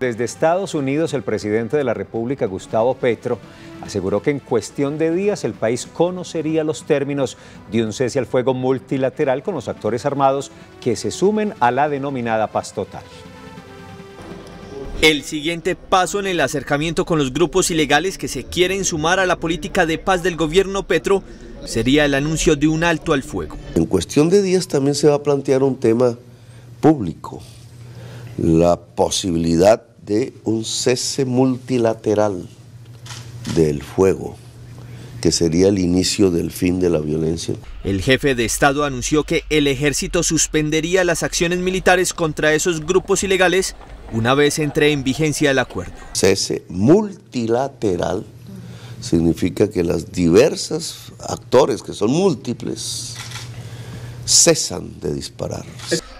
Desde Estados Unidos, el presidente de la República, Gustavo Petro, aseguró que en cuestión de días el país conocería los términos de un cese al fuego multilateral con los actores armados que se sumen a la denominada paz total. El siguiente paso en el acercamiento con los grupos ilegales que se quieren sumar a la política de paz del gobierno Petro sería el anuncio de un alto al fuego. En cuestión de días también se va a plantear un tema público, la posibilidad de un cese multilateral del fuego que sería el inicio del fin de la violencia. El jefe de Estado anunció que el ejército suspendería las acciones militares contra esos grupos ilegales una vez entre en vigencia el acuerdo. Cese multilateral significa que las diversas actores, que son múltiples, cesan de disparar.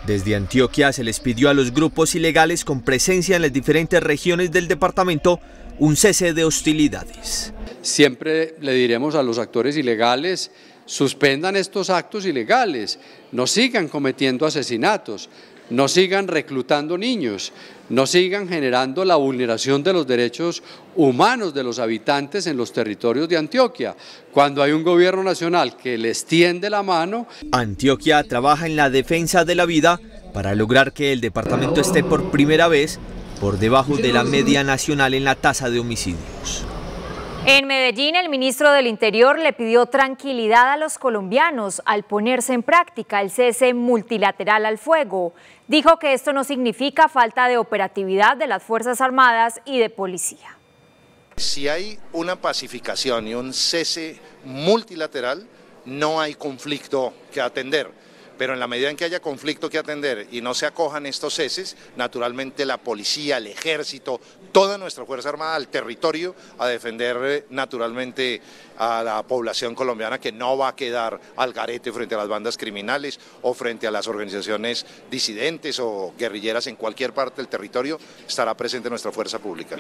Desde Antioquia se les pidió a los grupos ilegales con presencia en las diferentes regiones del departamento un cese de hostilidades. Siempre le diremos a los actores ilegales, suspendan estos actos ilegales, no sigan cometiendo asesinatos, no sigan reclutando niños, no sigan generando la vulneración de los derechos humanos de los habitantes en los territorios de Antioquia, cuando hay un gobierno nacional que les tiende la mano. Antioquia trabaja en la defensa de la vida para lograr que el departamento esté por primera vez por debajo de la media nacional en la tasa de homicidios. En Medellín, el ministro del Interior le pidió tranquilidad a los colombianos al ponerse en práctica el cese multilateral al fuego. Dijo que esto no significa falta de operatividad de las Fuerzas Armadas y de policía. Si hay una pacificación y un cese multilateral, no hay conflicto que atender pero en la medida en que haya conflicto que atender y no se acojan estos ceses, naturalmente la policía, el ejército, toda nuestra Fuerza Armada al territorio a defender eh, naturalmente a la población colombiana que no va a quedar al garete frente a las bandas criminales o frente a las organizaciones disidentes o guerrilleras en cualquier parte del territorio, estará presente nuestra fuerza pública.